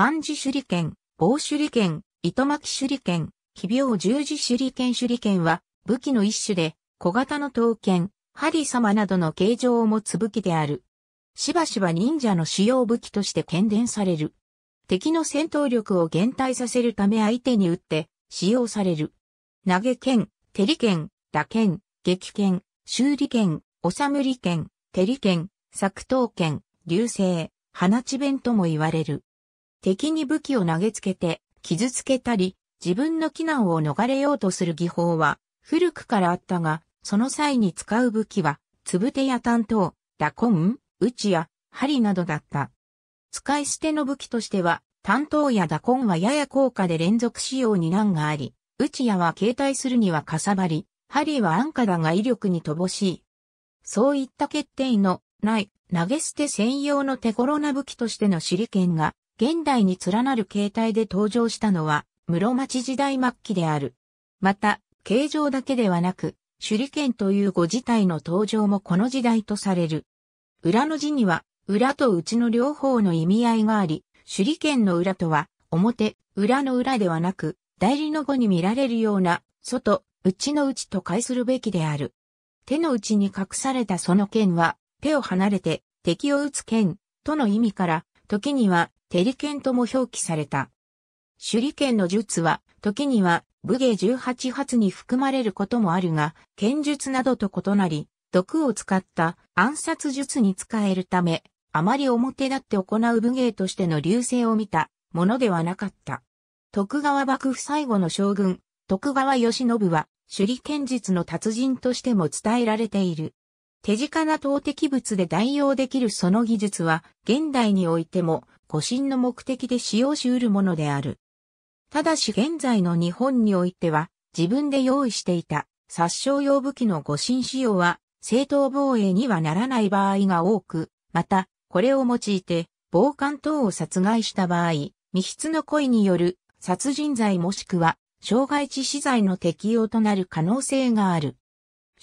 万字手裏剣、棒手裏剣、糸巻き手裏剣、奇病十字手裏剣手裏剣は武器の一種で小型の刀剣、針様などの形状を持つ武器である。しばしば忍者の使用武器として剣伝される。敵の戦闘力を減退させるため相手に打って使用される。投げ剣、手裏剣、打剣、撃剣、修理剣、おさむり剣、手裏剣、作刀剣、流星、鼻血弁とも言われる。敵に武器を投げつけて、傷つけたり、自分の機難を逃れようとする技法は、古くからあったが、その際に使う武器は、つぶてや担当、打痕、打ちや、針などだった。使い捨ての武器としては、担当や打痕はやや高価で連続使用に難があり、打ちやは携帯するにはかさばり、針は安価だが威力に乏しい。そういった欠点のない投げ捨て専用の手頃な武器としての手裏剣が現代に連なる形態で登場したのは、室町時代末期である。また、形状だけではなく、手裏剣という語自体の登場もこの時代とされる。裏の字には、裏と内の両方の意味合いがあり、手裏剣の裏とは、表、裏の裏ではなく、代理の語に見られるような、外、内の内と解するべきである。手の内に隠されたその剣は、手を離れて敵を撃つ剣との意味から、時には手裏剣とも表記された。手裏剣の術は、時には武芸18発に含まれることもあるが、剣術などと異なり、毒を使った暗殺術に使えるため、あまり表立って行う武芸としての流星を見たものではなかった。徳川幕府最後の将軍、徳川義信は、手裏剣術の達人としても伝えられている。手近な投擲物で代用できるその技術は、現代においても誤身の目的で使用し得るものである。ただし現在の日本においては、自分で用意していた殺傷用武器の誤身使用は、正当防衛にはならない場合が多く、また、これを用いて、防寒等を殺害した場合、未必の故意による殺人罪もしくは、傷害致死罪の適用となる可能性がある。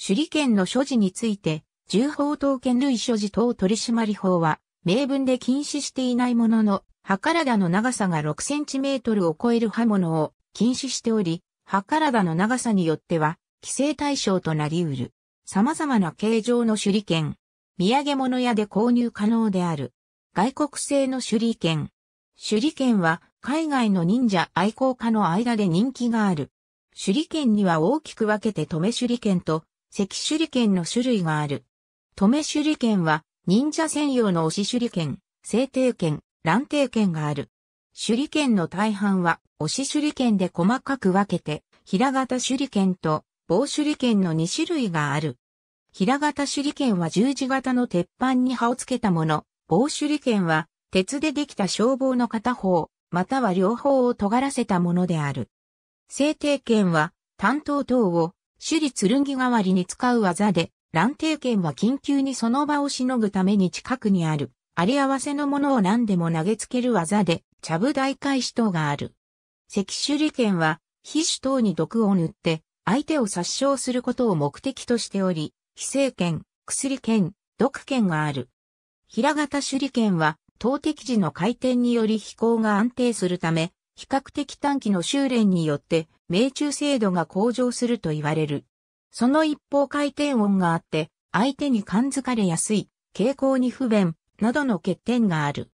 手裏剣の所持について、銃砲刀剣類所持等取締法は、明文で禁止していないものの、は体の長さが6センチメートルを超える刃物を禁止しており、は体の長さによっては、規制対象となり得る。様々な形状の手裏剣。土産物屋で購入可能である。外国製の手裏剣。手裏剣は海外の忍者愛好家の間で人気がある。手裏剣には大きく分けて留め手裏剣と赤手裏剣の種類がある。留め手裏剣は忍者専用の押し手裏剣、制定剣、乱定剣がある。手裏剣の大半は押し手裏剣で細かく分けて、平型手裏剣と棒手裏剣の2種類がある。平型手裏剣は十字型の鉄板に刃をつけたもの、棒手裏剣は鉄でできた消防の片方、または両方を尖らせたものである。制定剣は担当等を手裏剣代わりに使う技で、蘭帝権は緊急にその場をしのぐために近くにある、あり合わせのものを何でも投げつける技で、ちゃぶ台開始等がある。赤手裏剣は、皮脂等に毒を塗って、相手を殺傷することを目的としており、非正剣、薬剣、毒剣がある。平型手裏剣は、投擲時の回転により飛行が安定するため、比較的短期の修練によって、命中精度が向上すると言われる。その一方回転音があって、相手に感づかれやすい、傾向に不便、などの欠点がある。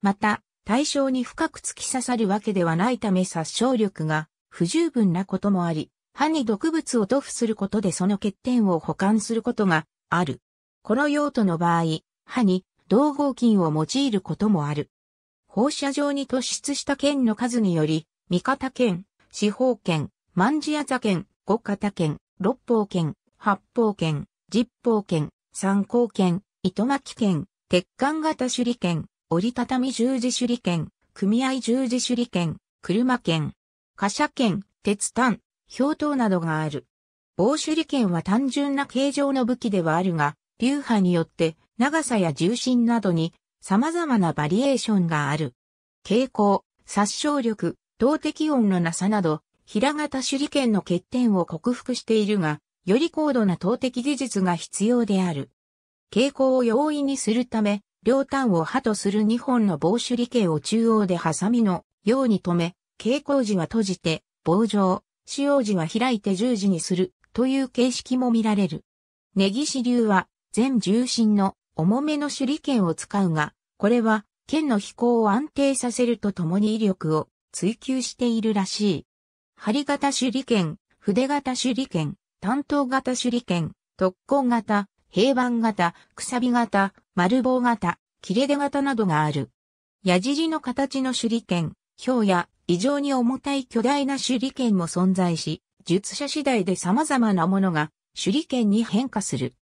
また、対象に深く突き刺さるわけではないため殺傷力が不十分なこともあり、歯に毒物を塗布することでその欠点を補完することがある。この用途の場合、歯に同合金を用いることもある。放射状に突出した剣の数により、三方剣、四方剣、万事屋座剣、五方剣、六方剣、八方剣、十方剣、三光剣、糸巻剣、鉄管型手裏剣、折りたたみ十字手裏剣、組合十字手裏剣、車剣、貨車剣、鉄炭、氷等などがある。棒手裏剣は単純な形状の武器ではあるが、流派によって長さや重心などに様々なバリエーションがある。傾向、殺傷力、投擲音のなさなど、平型手裏剣の欠点を克服しているが、より高度な投擲技術が必要である。傾向を容易にするため、両端を刃とする2本の棒手裏剣を中央でハサミのように止め、傾向時は閉じて、棒状、使用時は開いて十字にするという形式も見られる。根岸流は全重心の重めの手裏剣を使うが、これは剣の飛行を安定させるとともに威力を追求しているらしい。針型手裏剣、筆型手裏剣、担当型手裏剣、特攻型、平板型、くさび型、丸棒型、切れ出型などがある。矢尻の形の手裏剣、表や異常に重たい巨大な手裏剣も存在し、術者次第で様々なものが手裏剣に変化する。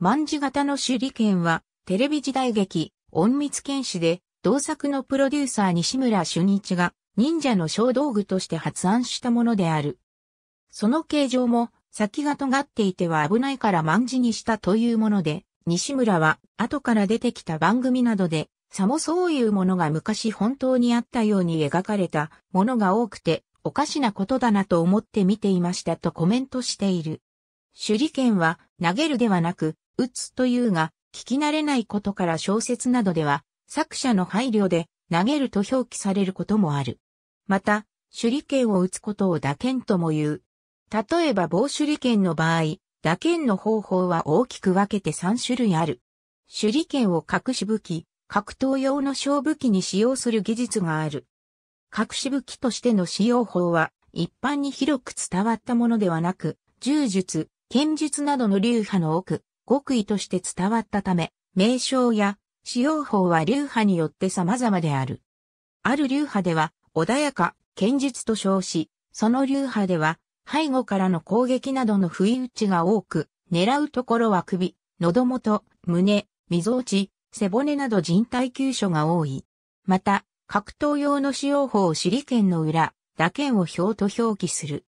万字型の手裏剣は、テレビ時代劇、隠密剣士で、同作のプロデューサー西村俊一が忍者の小道具として発案したものである。その形状も先が尖っていては危ないから万字にしたというもので、西村は後から出てきた番組などで、さもそういうものが昔本当にあったように描かれたものが多くて、おかしなことだなと思って見ていましたとコメントしている。手裏剣は投げるではなく、打つというが、聞き慣れないことから小説などでは、作者の配慮で投げると表記されることもある。また、手裏剣を打つことを打剣とも言う。例えば棒手裏剣の場合、打剣の方法は大きく分けて3種類ある。手裏剣を隠し武器、格闘用の小武器に使用する技術がある。隠し武器としての使用法は一般に広く伝わったものではなく、柔術、剣術などの流派の多く、極意として伝わったため、名称や使用法は流派によって様々である。ある流派では穏やか、堅実と称し、その流派では、背後からの攻撃などの不意打ちが多く、狙うところは首、喉元、胸、溝落ち、背骨など人体急所が多い。また、格闘用の使用法を尻剣の裏、打剣を表と表記する。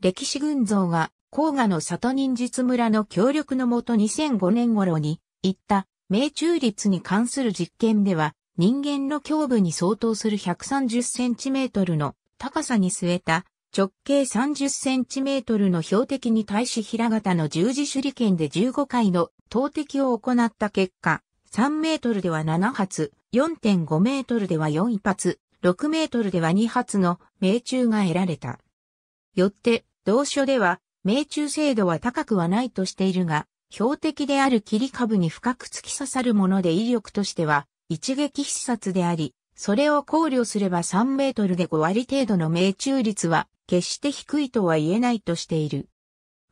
歴史群像が、甲賀の里忍術村の協力のもと2005年頃に、行った、命中率に関する実験では、人間の胸部に相当する 130cm の高さに据えた直径 30cm の標的に対し平型の十字手裏剣で15回の投擲を行った結果、3メートルでは7発、4.5メートルでは4発、6メートルでは2発の命中が得られた。よって、同書では、命中精度は高くはないとしているが、標的である切り株に深く突き刺さるもので威力としては、一撃必殺であり、それを考慮すれば3メートルで5割程度の命中率は決して低いとは言えないとしている。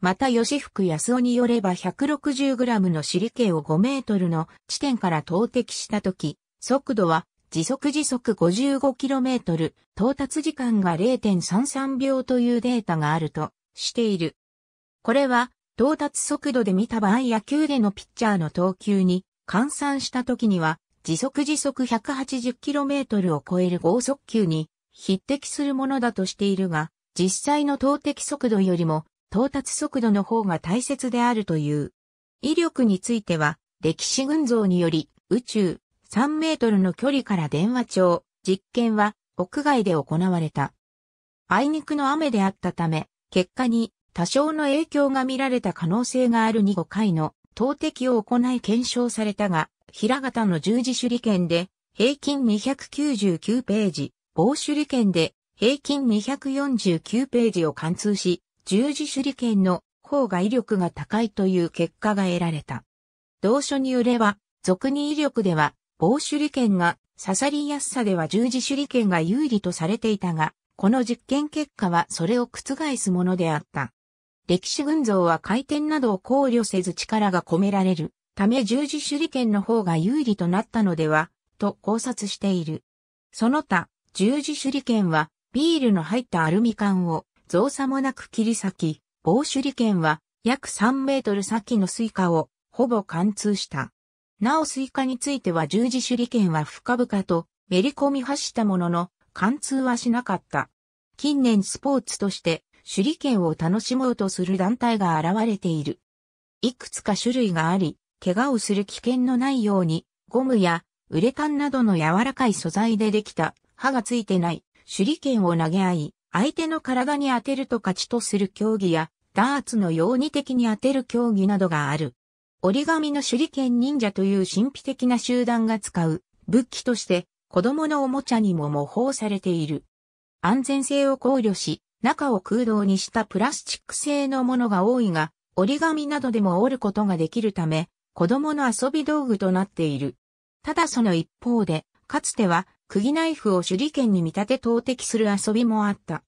また吉福康夫によれば1 6 0ムの手裏剣を5メートルの地点から投擲したとき、速度は時速時速 55km、到達時間が0.33秒というデータがあるとしている。これは到達速度で見た場合野球でのピッチャーの投球に換算したときには時速時速 180km を超える豪速球に匹敵するものだとしているが、実際の投擲速度よりも到達速度の方が大切であるという。威力については、歴史群像により、宇宙3メートルの距離から電話帳、実験は屋外で行われた。あいにくの雨であったため、結果に多少の影響が見られた可能性がある2 5回の投擲を行い検証されたが、平型の十字手裏剣で平均299ページ、棒手裏剣で平均249ページを貫通し、十字手裏剣の方が威力が高いという結果が得られた。同書によれば、俗に威力では、棒手裏剣が刺さりやすさでは十字手裏剣が有利とされていたが、この実験結果はそれを覆すものであった。歴史群像は回転などを考慮せず力が込められるため十字手裏剣の方が有利となったのでは、と考察している。その他、十字手裏剣はビールの入ったアルミ缶を造作もなく切り裂き、棒手裏剣は約3メートル先のスイカをほぼ貫通した。なおスイカについては十字手裏剣は深々とめり込み走したものの貫通はしなかった。近年スポーツとして手裏剣を楽しもうとする団体が現れている。いくつか種類があり、怪我をする危険のないように、ゴムやウレタンなどの柔らかい素材でできた刃がついてない手裏剣を投げ合い、相手の体に当てると勝ちとする競技や、ダーツのように敵に当てる競技などがある。折り紙の手裏剣忍者という神秘的な集団が使う武器として子供のおもちゃにも模倣されている。安全性を考慮し、中を空洞にしたプラスチック製のものが多いが、折り紙などでも折ることができるため、子供の遊び道具となっている。ただその一方で、かつては、釘ナイフを手裏剣に見立て投擲する遊びもあった。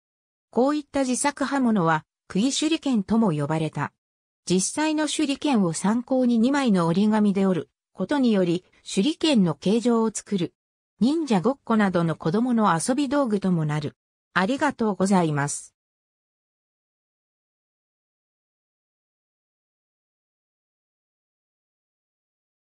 こういった自作刃物は、釘手裏剣とも呼ばれた。実際の手裏剣を参考に2枚の折り紙で折ることにより、手裏剣の形状を作る。忍者ごっこなどの子供の遊び道具ともなる。ありがとうございます。